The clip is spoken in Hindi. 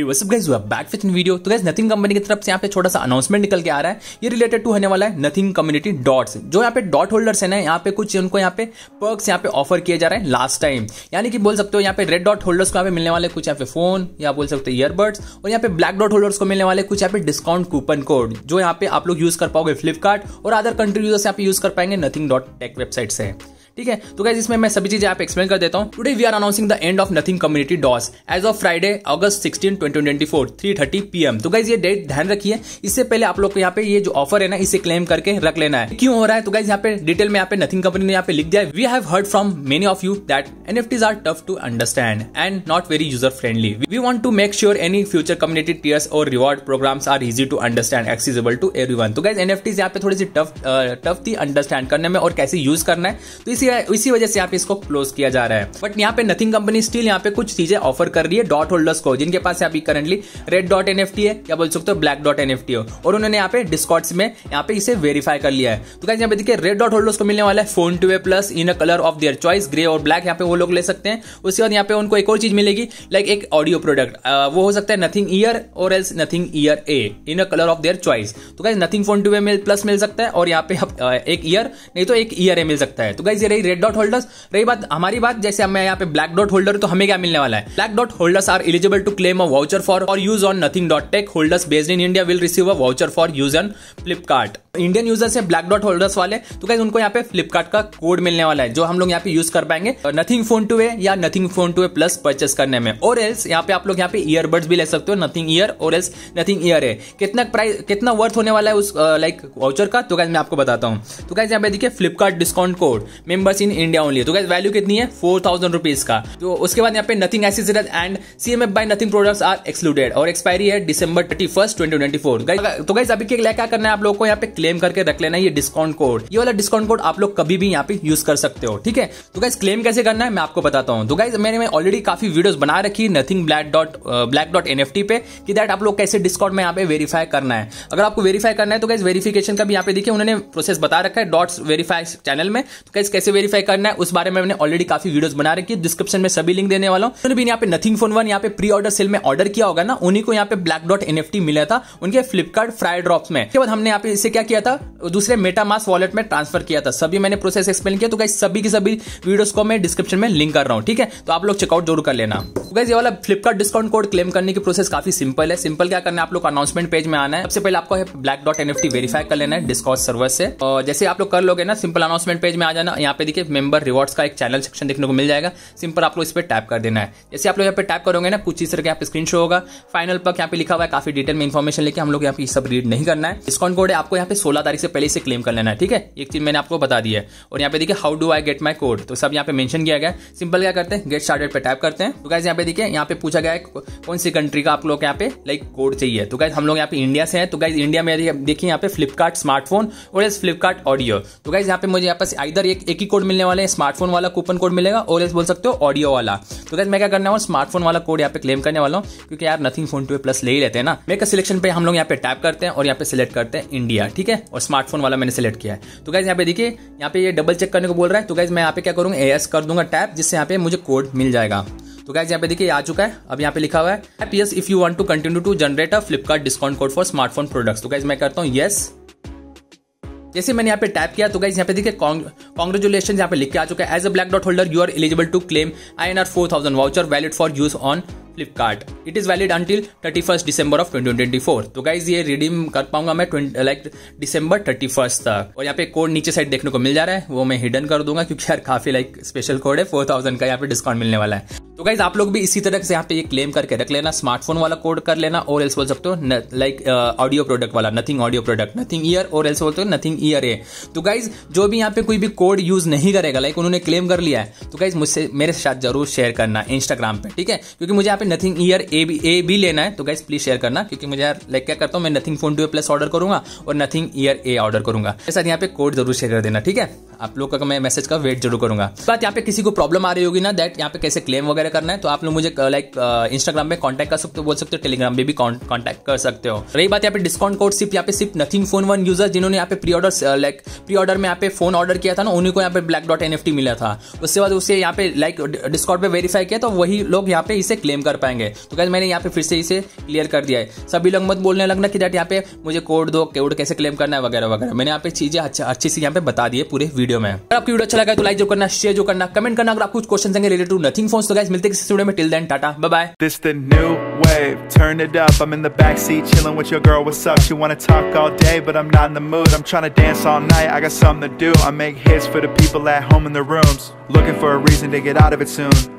वीडियो तो नथिंग कंपनी की तरफ से यहाँ पे छोटा सा अनाउंसमेंट निकल के आ रहा है ये रिलेटेड टू होने वाला है नथिंग कम्युनिटी डॉट्स जो यहाँ पे डॉट होल्डर्स है ना यहाँ पे कुछ उनको यहाँ पे पर्क्स यहाँ पे ऑफर किए जा रहे हैं लास्ट टाइम यानी कि बोल सकते हो यहाँ पे रेड डॉट होल्डर्स को यहाँ पे मिलने वाले कुछ यहाँ पे फोन या बोल सकते हो ईयरबड्स और यहाँ पे ब्लैक डॉट होल्डर्स को मिलने वाले कुछ यहाँ पे डिस्काउंट कूपन कोड जो यहाँ पे आप लोग यूज कर पाओगे फ्लिपकार्ट और अदर कंट्री यूजर्स यहाँ पे यूज कर पाएंगे नथिंग डॉट टेक वेबसाइट से ठीक है तो गाइज इसमें मैं सभी चीजें आप एक्सप्लेन कर देता हूँ today we are announcing the end of nothing community dots as of Friday August sixteen twenty twenty four three thirty P M तो गाइज ये डेट ध्यान रखिए इससे पहले आप लोग को यहाँ पे ये जो ऑफर है ना इसे क्लेम करके रख लेना है क्यों हो रहा है तो गाइज यहाँ पे डिटेल में यहाँ पे नथिंग कंपनी ने यहाँ पे लिख दिया we have heard from many of you that N F Ts are tough to understand and not very user friendly we want to make sure any future community tiers और reward programs are easy to understand accessible to everyone तो गाइज एन एफ टीज यहाँ पे थोड़ी सी टफ टफ थी अंडरस्टैंड करने में और कैसे यूज करना है तो इस इसी इसी वजह से यहाँ पे इसको क्लोज किया जा रहा है बट यहाँ पे नथिंग कंपनी स्टिल यहाँ पे कुछ चीजें ऑफर कर रही है डॉट होल्डर्स को जिनके पास यहाँ पे करंटली रेड डॉट एन है या बोल सकते हो ब्लैक डॉट एन हो और उन्होंने यहाँ पे डिस्कॉट्स में यहाँ पे इसे वेरीफाई कर लिया है तो यहाँ पे देखिए रेड डॉट होल्डर्स को मिलने वाला है phone two a plus in a colour of their choice grey और ब्लैक यहाँ पे वो लोग ले सकते हैं उसके बाद यहाँ पे उनको एक और चीज मिलेगी लाइक एक ऑडियो प्रोडक्ट वो हो सकता है नथिंग ईयर और else nothing ear a in a colour of their choice तो guys nothing phone two a plus मिल सकता है और यहाँ पे एक ईयर नहीं तो एक ईयर ए मिल सकता है तो गाइज रही रेड डॉट होल्डर्स रही बात हमारी बात जैसे हमें यहाँ पे ब्लैक डॉट होल्डर तो हमें क्या मिलने वाला है black dot holders are eligible to claim a voucher for और use on nothing dot tech holders based in India will receive a voucher for use on Flipkart Indian users है ब्लैक डॉट होल्डर्स वाले तो गाइज उनको यहाँ पे फ्लिपकार्ट का कोड मिलने वाला है जो हम लोग यहाँ पे यूज कर पाएंगे नथिंग फोन टू ए या nothing phone two a plus purchase करने में और एल्स यहाँ पे आप लोग यहाँ पे ईयरबड्स भी ले सकते हो नथिंग ईयर और एल्स नथिंग ईयर है कितना प्राइस कितना वर्थ होने वाला है उस लाइक वाउचर का तो गाइज मैं आपको बताता हूँ तो कैसे यहाँ पे देखिए Flipkart discount code members in India only तो गाइज वैल्यू कितनी है फोर थाउजेंड रुपीज का तो उसके बाद यहाँ पे nothing accessories and C M F by nothing products are excluded और एक्सपायरी है December thirty first twenty twenty four तो कैसे अभी क्या करना है आप लोग को यहाँ पे क्लेम करके रख लेना ये डिस्काउंट कोड ये वाला डिस्काउंट कोड आप लोग कभी भी यहाँ पे यूज कर सकते हो ठीक है तो गाइज क्लेम कैसे करना है मैं आपको बताता हूँ तो गाइज मैंने ऑलरेडी काफी वीडियोस बना रखी nothing black dot black dot N F T पे कि दैट आप लोग कैसे डिस्काउंट में यहाँ पे वेरीफाई करना है अगर आपको वेरीफाई करना है तो गाइज वेरीफिकेशन का भी यहाँ पे देखिए उन्होंने प्रोसेस बता रखा है डॉट्स वेरीफाई चैनल में तो गाइज कैसे वेरीफाई करना है उस बारे में मैंने ऑलरेडी काफी वीडियोस बना रखी है डिस्क्रिप्शन में सभी लिंक देने वाला हूँ उन्होंने भी यहाँ पे नथिंग फोन वन यहाँ पे प्री ऑर्डर सेल में ऑर्डर किया होगा ना उन्हीं को यहाँ पे black dot N F T मिला था उनके फ्लिपकार्ट फ्राई ड्रॉप में उसके बाद हमने यहाँ पे इसे क्या किया था दूसरे मेटा मास वॉलेट में ट्रांसफर किया था सभी मैंने प्रोसेस एक्सप्लेन किया तो गाइज सभी की सभी वीडियोस को मैं डिस्क्रिप्शन में लिंक कर रहा हूँ ठीक है तो आप लोग चेकआउट जरूर कर लेना तो गाइज ये वाला फ्लिपकार्ट डिस्काउंट कोड क्लेम करने की प्रोसेस काफी सिंपल है सिंपल क्या करना है आप लोग अनाउंसमेंट पेज में आना है सबसे पहले आपको ब्लैक डॉट एन वेरीफाई कर लेना है डिस्काउंट सर्वर से और जैसे आप लोग कर लोगे ना सिंपल अनाउंसमेंट पेज में आ जाना यहाँ पे देखिए मेंबर रिवॉर्ड्स का एक चैनल सेक्शन देखने को मिल जाएगा सिंपल आप लोग इस पर टैप कर देना है जैसे आप लोग यहाँ पे टैप करोगे ना कुछ इस तरह का यहाँ पे स्क्रीन शो होगा फाइनल पर यहाँ पे लिखा हुआ है काफी डिटेल में इन्फॉर्मेशन लेके हम लोग यहाँ पे सब रीड नहीं करना है डिस्काउंट कोड है आपको यहाँ पे सोलह तारीख से पहले इसे क्लेम कर लेना है ठीक है एक चीज मैंने आपको बता दी है और यहाँ पे देखिए how do I get my code तो सब यहाँ पे मैंशन किया गया सिंपल क्या करते हैं गेट स्टार्टेड पे टाइप करते हैं तो गाइज यहाँ पे देखिए यहाँ पे पूछा गया है कौन सी कंट्री का आप लोग यहाँ पे लाइक कोड चाहिए तो गाइज हम लोग यहाँ पे इंडिया से है तो गाइज इंडिया में देखिए यहाँ पे फ्लिपकार्ट स्मार्टफोन और एस फ्लिपकार्ट ऑडियो तो गाइज यहाँ पे मुझे यहाँ पास आइदर एक एक ही कोड मिलने वाले हैं स्मार्टफोन वाला कूपन कोड मिलेगा और एस बोल सकते हो ऑडियो वाला तो गाइज मैं क्या करने वाला स्मार्टफोन वाला कोड यहाँ पे क्लेम करने वाला हूँ क्योंकि यार नथिंग फोन टू प्लस ले ही रहते हैं ना मेरे सिलेक्शन पे हम लोग यहाँ पे टाइप करते हैं और यहाँ पे सिलेक्ट करते हैं इंडिया ठीक है है और स्मार्टफोन वाला मैंने सेलेक्ट किया है तो गाइज यहाँ पे देखिए यहाँ पे ये डबल चेक करने को बोल रहा है तो गाइज मैं यहाँ पे क्या करूँगा एस कर दूंगा टैप जिससे यहाँ पे मुझे कोड मिल जाएगा तो गाइज यहाँ पे देखिए आ चुका है अब यहाँ पे लिखा हुआ है tap yes if you want to continue to generate a Flipkart discount code for smartphone products तो गाइज मैं करता हूँ यस जैसे मैंने यहाँ पे टैप किया तो गाइज यहाँ पे देखिए कॉन्ग्रेचुलेशन यहाँ पे लिख के आ चुका है as a black dot holder you are eligible to claim I N R four thousand voucher valid for use on Flipkart it is valid until thirty first December of twenty twenty four तो गाइज ये रिडीम कर पाऊंगा मैं twenty like December thirty first तक और यहाँ पे कोड नीचे साइड देखने को मिल जा रहा है वो मैं हिडन कर दूंगा क्योंकि यार काफी लाइक स्पेशल कोड है फोर थाउजेंड का यहाँ पे डिस्काउंट मिलने वाला है तो गाइज आप लोग भी इसी तरह से यहाँ पे ये क्लेम करके रख लेना स्मार्टफोन वाला कोड कर लेना और एल्स बोल सकते हो लाइक ऑडियो प्रोडक्ट वाला nothing audio product nothing ear और एल्स बोलते हो नथिंग ईयर है तो गाइज जो भी यहाँ पे कोई भी कोड यूज नहीं करेगा लाइक उन्होंने क्लेम कर लिया है तो गाइज मुझसे मेरे साथ जरूर शेयर करना इंस्टाग्राम पर ठीक है क्योंकि मुझे यहाँ पे nothing ear a b a भी लेना है तो गाइज प्लीज शेयर करना क्योंकि मुझे यार लाइक क्या करता हूँ मैं nothing phone two plus order करूंगा और नथिंग ईयर ए ऑर्डर करूंगा साथ यहाँ पे कोड जरूर शेयर कर देना ठीक है आप लोग का मैं मैसेज का वेट जरूर करूंगा बात यहाँ पे किसी को प्रॉब्लम आ रही होगी ना दैट यहाँ पे कैसे क्लेम वगैरह वगैरह करना है तो आप लोग मुझे लाइक इंस्टाग्राम में कॉन्टैक्ट कर सकते हो बोल सकते हो टेलीग्राम में भी कॉन्टैक्ट कर सकते हो रही बात यहाँ पे डिस्काउंट कोड सिर्फ यहाँ पे सिर्फ नथिंग फोन वन यूजर जिन्होंने यहाँ पे pre order like pre order में यहाँ पे फोन ऑर्डर किया था ना उन्हीं को यहाँ पे ब्लैक डॉट एन मिला था उसके बाद उसे यहाँ पे लाइक डिस्काउंट पे वेरीफाई किया तो वही लोग यहाँ पे इसे क्लेम कर पाएंगे तो क्या मैंने यहाँ पे फिर से इसे क्लियर कर दिया है सभी लोग मत बोलने लगना कि डेट यहाँ पे मुझे कोड दो कोड कैसे क्लेम करना है वगैरह वगैरह मैंने यहाँ पे चीजें अच्छे से यहाँ पे बता दिए पूरे वीडियो में अगर आपकी वीडियो अच्छा लगा तो लाइक जो करना शेयर जो करना कमेंट करना अगर आप कुछ question related to nothing phone तो गैस This किसी स्टूडियो में wave turn it up i'm in the backseat, chillin' with your girl what's up You wanna talk all day but i'm not in the mood i'm trying to dance all night i got something to do i make hits for the people at home in the rooms lookin' for a reason to get out of it soon